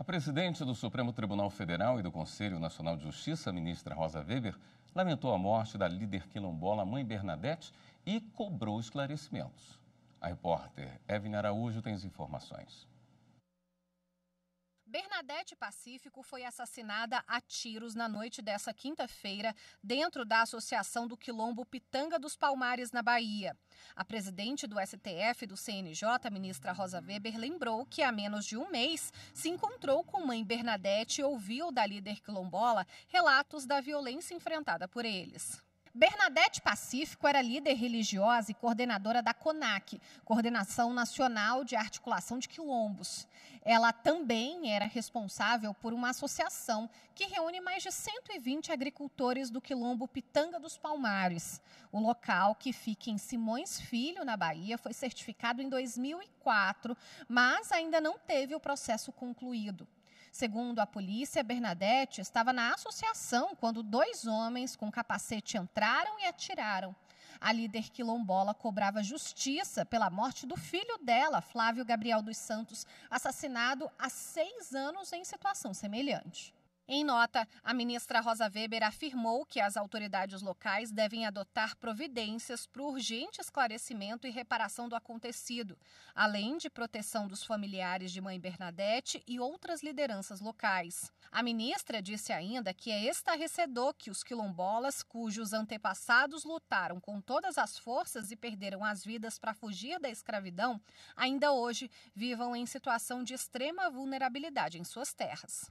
A presidente do Supremo Tribunal Federal e do Conselho Nacional de Justiça, ministra Rosa Weber, lamentou a morte da líder quilombola Mãe Bernadette e cobrou esclarecimentos. A repórter Evelyn Araújo tem as informações. Bernadette Pacífico foi assassinada a tiros na noite dessa quinta-feira dentro da Associação do Quilombo Pitanga dos Palmares, na Bahia. A presidente do STF do CNJ, ministra Rosa Weber, lembrou que há menos de um mês se encontrou com mãe Bernadette e ouviu da líder quilombola relatos da violência enfrentada por eles. Bernadette Pacífico era líder religiosa e coordenadora da CONAC, Coordenação Nacional de Articulação de Quilombos. Ela também era responsável por uma associação que reúne mais de 120 agricultores do quilombo Pitanga dos Palmares. O local, que fica em Simões Filho, na Bahia, foi certificado em 2004, mas ainda não teve o processo concluído. Segundo a polícia, Bernadette estava na associação quando dois homens com capacete entraram e atiraram. A líder quilombola cobrava justiça pela morte do filho dela, Flávio Gabriel dos Santos, assassinado há seis anos em situação semelhante. Em nota, a ministra Rosa Weber afirmou que as autoridades locais devem adotar providências para o urgente esclarecimento e reparação do acontecido, além de proteção dos familiares de mãe Bernadette e outras lideranças locais. A ministra disse ainda que é estarrecedor que os quilombolas, cujos antepassados lutaram com todas as forças e perderam as vidas para fugir da escravidão, ainda hoje vivam em situação de extrema vulnerabilidade em suas terras.